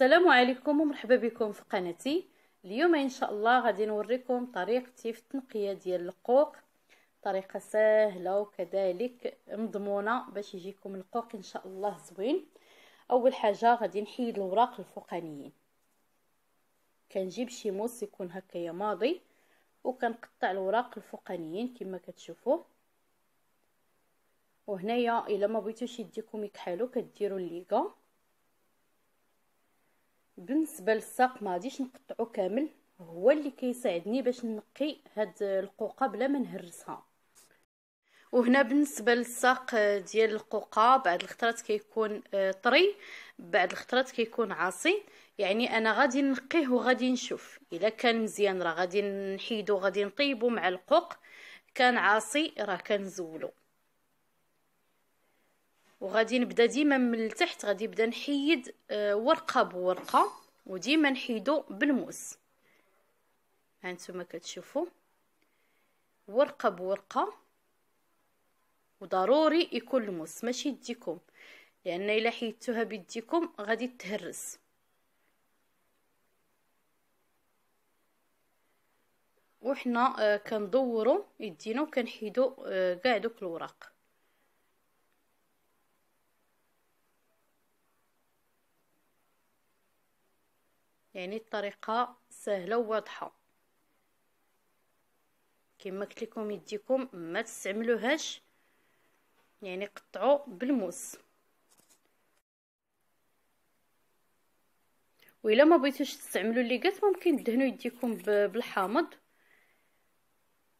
السلام عليكم ومرحبا بكم في قناتي اليوم ان شاء الله غادي نوريكم طريقتي في التنقيه ديال القوق طريقه سهله وكذلك مضمونه باش يجيكم القوق ان شاء الله زوين اول حاجه غادي نحيد الوراق الفوقانيين كنجيب شي موس يكون هكايا ماضي وكنقطع الوراق الفوقانيين كما كتشوفوا وهنايا الا ما بغيتوش يديكم يكحلوا كديروا الليغا بالنسبه للساق ما غاديش نقطعو كامل هو اللي كيساعدني باش نقي هاد القوقه بلا ما نهرسها وهنا بالنسبه للساق ديال القوقه بعد الخطرات كيكون آه، طري بعد الخطرات كيكون عاصي يعني انا غادي نقيه وغادي نشوف الا كان مزيان راه غادي نحيدو غادي نطيبو مع القوق كان عاصي راه كنزولو وغادي نبدا ديما من التحت غادي نبدا نحيد آه، ورقه بورقه وديما نحيدو بالموس ها انتما كتشوفوا ورقه بورقه وضروري يكون الموس ماشي يديكم لان الا حيدتوها بيديكم غادي تهرس وحنا آه، كندورو يدينا وكنحيدو آه، كاع دوك الوراق يعني الطريقة سهلة وواضحة كما قلت لكم يديكم ما تستعملوهاش يعني قطعوا بالموس وإلا ما بغيتوش تستعملوا الليغات ممكن تدهنوا يديكم بالحامض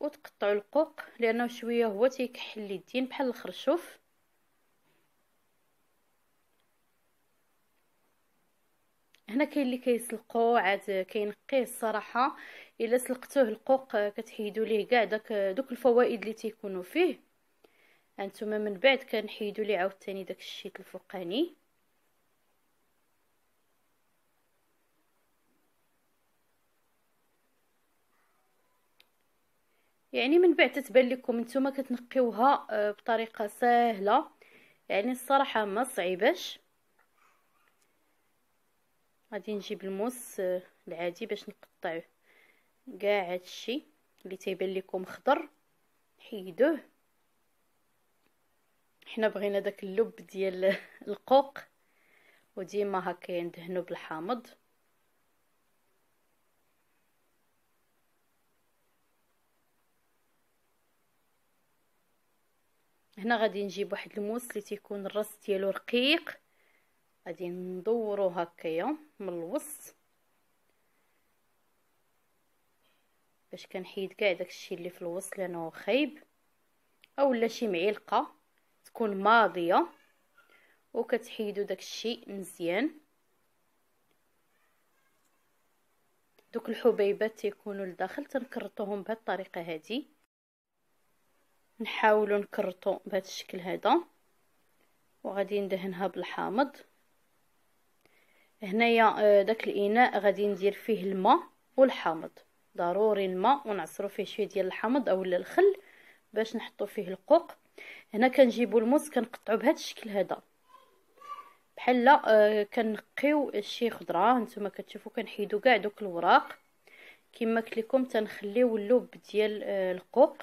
وتقطعوا القوق لانه شويه هو تيكحل اليدين بحال الخرشوف هنا كاين اللي كيسلقو عاد كينقيه الصراحه الا سلقتوه القوق آه، كتحيدوا ليه كاع داك آه، دوك الفوائد اللي تيكونوا فيه انتما من بعد كنحيدوا ليه عاوتاني داك الشيت الفوقاني يعني من بعد تتبان لكم نتوما كتنقيوها آه، بطريقه سهله يعني الصراحه ما صعيباش غادي نجيب الموس آه، العادي باش نقطعه كاع هادشي اللي تيبان لكم خضر حيدوه حنا بغينا داك اللب ديال القوق وديما هكا ندهنو بالحامض هنا غادي نجيب واحد الموس اللي تيكون الراس ديالو رقيق غادي ندورو هكايا من الوسط باش كنحيد كاع داكشي اللي في الوسط لانه خايب اولا شي معلقه تكون ماضيه وكتحيدو داكشي مزيان دوك الحبيبات تيكونوا لداخل تنكرطوهم بهاد الطريقه هادي نحاولوا نكرطو بهاد الشكل هذا وغادي ندهنها بالحامض هنايا آه، داك الاناء غادي ندير فيه الماء والحامض ضروري الماء ونعصروا فيه شويه ديال الحامض اولا الخل باش نحطو فيه القوق هنا كنجيبو الموس كنقطعو بهذا الشكل هذا بحال آه كنقيو شي خضره نتوما كتشوفو كنحيدو كاع دوك الوراق كما قلت لكم تنخليو اللب ديال آه، القوق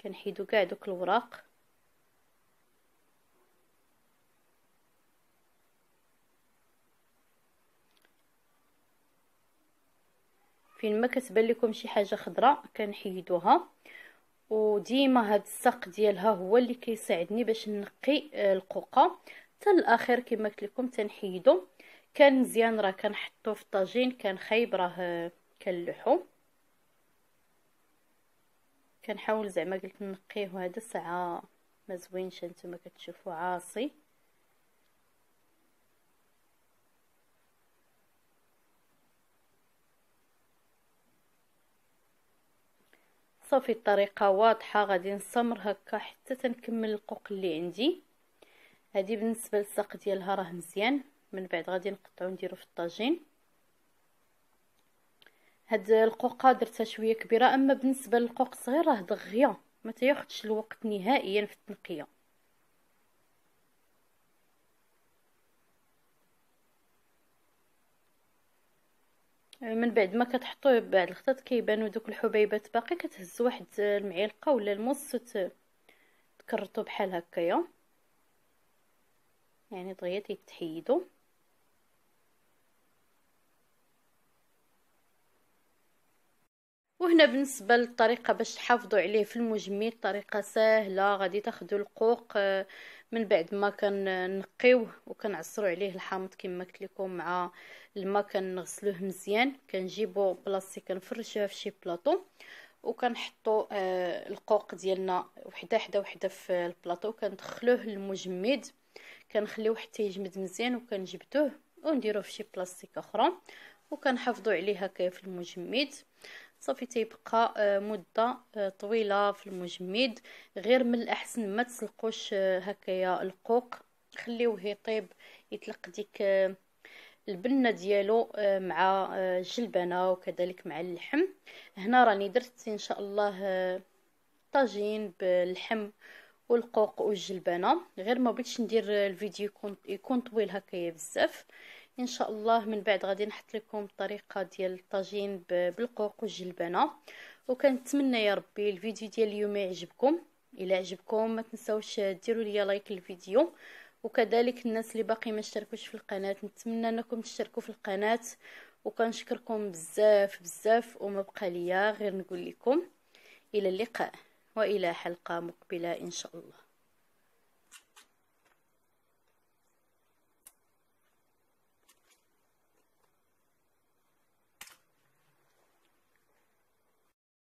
كنحيدو كاع دوك الوراق فين ما كتبان لكم شي حاجه خضراء كنحيدوها وديما هاد الساق ديالها هو اللي كيساعدني باش نقي آه، القوقه حتى الاخر كما قلت لكم تنحيدو كان مزيان راه كنحطو في الطاجين كان خايب راه آه، كنلحو كنحاول زعما قلت نقيه هذا ساعه ما زوينش نتوما كتشوفوا عاصي صافي الطريقه واضحه غادي نسمر هكا حتى تنكمل القوق اللي عندي هذه بالنسبه للساق ديالها راه مزيان من بعد غادي نقطعو نديرو في الطاجين هاد القوقه درتها شويه كبيره اما بالنسبه للقوق الصغير راه دغيا ما تياخدش الوقت نهائيا في التنقيه من بعد ما كتحطوه بعد الخطاط كيبانو دوك الحبيبات باقي كتهز واحد المعلقه ولا المص تكرطو بحال هكايا يعني دغيا تيتحيدو وهنا بالنسبه للطريقه باش تحافظوا عليه في المجمد طريقه سهله غادي تاخذوا القوق آه، من بعد ما كنقيوه وكنعصروا عليه الحامض كما قلت لكم مع الماء كنغسلوه مزيان كنجيبو بلاصتي كنفرشوها في شي بلاطو وكنحطو آه القوق ديالنا وحده حدا وحده في البلاطو كندخلوه للمجمد كنخليوه حتى يجمد مزيان وكنجبدوه ونديروه في شي بلاستيك اخرى وكنحافظوا عليه هكا في المجمد صافي تيبقى آه، مده آه، طويله في المجمد غير من الاحسن ما تسلقوش آه، هكايا القوق خليوه يطيب يطلق ديك البنه ديالو آه، مع الجلبانه آه، وكذلك مع اللحم هنا راني درت ان شاء الله آه، طاجين باللحم والقوق والجلبانه غير ما بغيتش ندير الفيديو يكون يكون طويل هكايا بزاف ان شاء الله من بعد غادي نحط لكم الطريقه ديال الطاجين بالقوق والجلبانه وكنتمنى يا ربي الفيديو ديال اليوم يعجبكم الى عجبكم ما تنساوش ديروا لي لايك للفيديو وكذلك الناس اللي باقي ما اشتركوش في القناه نتمنى انكم تشتركوا في القناه وكنشكركم بزاف بزاف وما بقى ليا غير نقول لكم الى اللقاء والى حلقه مقبله ان شاء الله